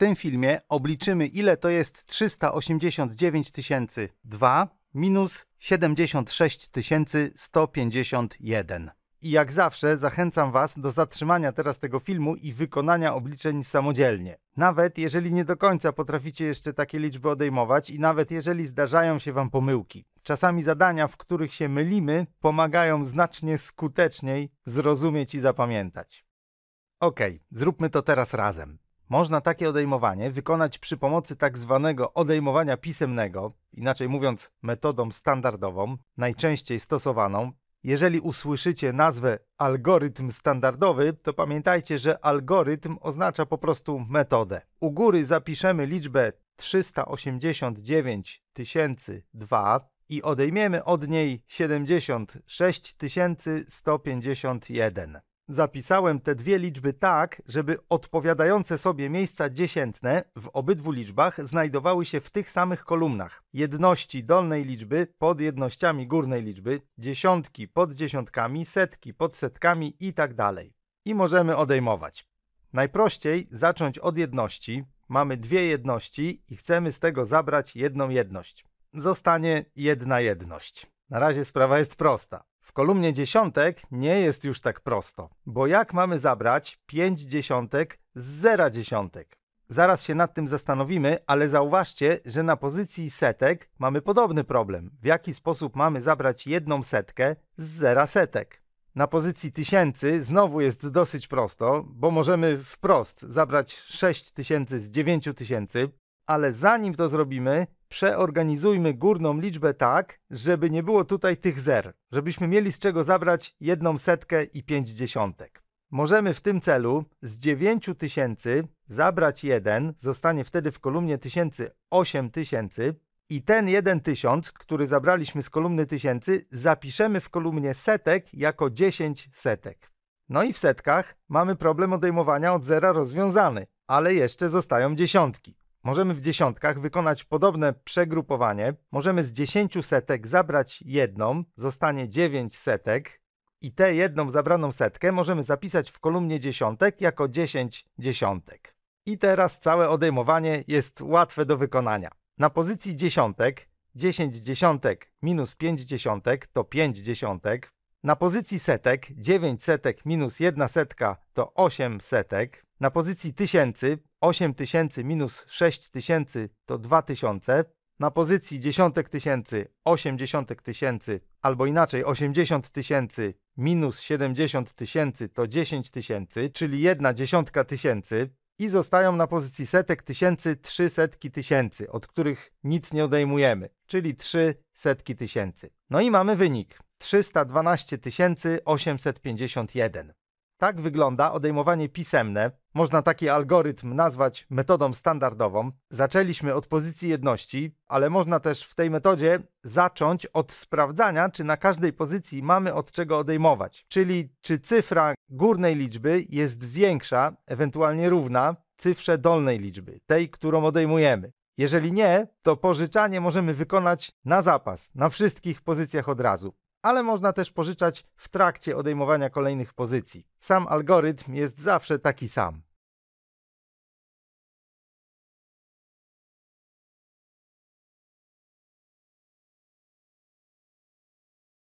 tym filmie obliczymy, ile to jest 389 tysięcy 2 minus 76 151. I jak zawsze zachęcam Was do zatrzymania teraz tego filmu i wykonania obliczeń samodzielnie. Nawet jeżeli nie do końca potraficie jeszcze takie liczby odejmować i nawet jeżeli zdarzają się Wam pomyłki. Czasami zadania, w których się mylimy, pomagają znacznie skuteczniej zrozumieć i zapamiętać. Ok, zróbmy to teraz razem. Można takie odejmowanie wykonać przy pomocy tak zwanego odejmowania pisemnego, inaczej mówiąc metodą standardową, najczęściej stosowaną. Jeżeli usłyszycie nazwę algorytm standardowy, to pamiętajcie, że algorytm oznacza po prostu metodę. U góry zapiszemy liczbę 389 002 i odejmiemy od niej 76 151. Zapisałem te dwie liczby tak, żeby odpowiadające sobie miejsca dziesiętne w obydwu liczbach znajdowały się w tych samych kolumnach. Jedności dolnej liczby pod jednościami górnej liczby, dziesiątki pod dziesiątkami, setki pod setkami i tak dalej. I możemy odejmować. Najprościej zacząć od jedności. Mamy dwie jedności i chcemy z tego zabrać jedną jedność. Zostanie jedna jedność. Na razie sprawa jest prosta. W kolumnie dziesiątek nie jest już tak prosto, bo jak mamy zabrać 5 dziesiątek z 0 dziesiątek? Zaraz się nad tym zastanowimy, ale zauważcie, że na pozycji setek mamy podobny problem. W jaki sposób mamy zabrać jedną setkę z zera setek? Na pozycji tysięcy znowu jest dosyć prosto, bo możemy wprost zabrać 6 tysięcy z 9 tysięcy, ale zanim to zrobimy, przeorganizujmy górną liczbę tak, żeby nie było tutaj tych zer, żebyśmy mieli z czego zabrać jedną setkę i pięć dziesiątek. Możemy w tym celu z dziewięciu tysięcy zabrać 1, zostanie wtedy w kolumnie tysięcy osiem tysięcy i ten jeden tysiąc, który zabraliśmy z kolumny tysięcy, zapiszemy w kolumnie setek jako 10 setek. No i w setkach mamy problem odejmowania od zera rozwiązany, ale jeszcze zostają dziesiątki. Możemy w dziesiątkach wykonać podobne przegrupowanie. Możemy z dziesięciu setek zabrać jedną, zostanie dziewięć setek i tę jedną zabraną setkę możemy zapisać w kolumnie dziesiątek jako dziesięć dziesiątek. I teraz całe odejmowanie jest łatwe do wykonania. Na pozycji dziesiątek 10 dziesiątek minus 5 dziesiątek to 5 dziesiątek. Na pozycji setek 9 setek minus 1 setka to 8 setek. Na pozycji 1000 8000 minus 6000 to 2000. Na pozycji dziesiątek tysięcy 80 tysięcy albo inaczej 80 tysięcy minus 70 tysięcy to 10 tysięcy, czyli jedna dziesiątka tysięcy i zostają na pozycji setek tysięcy trzy setki tysięcy, od których nic nie odejmujemy, czyli trzy setki tysięcy. No i mamy wynik 312 851. Tak wygląda odejmowanie pisemne. Można taki algorytm nazwać metodą standardową. Zaczęliśmy od pozycji jedności, ale można też w tej metodzie zacząć od sprawdzania, czy na każdej pozycji mamy od czego odejmować. Czyli czy cyfra górnej liczby jest większa, ewentualnie równa cyfrze dolnej liczby, tej, którą odejmujemy. Jeżeli nie, to pożyczanie możemy wykonać na zapas, na wszystkich pozycjach od razu ale można też pożyczać w trakcie odejmowania kolejnych pozycji. Sam algorytm jest zawsze taki sam.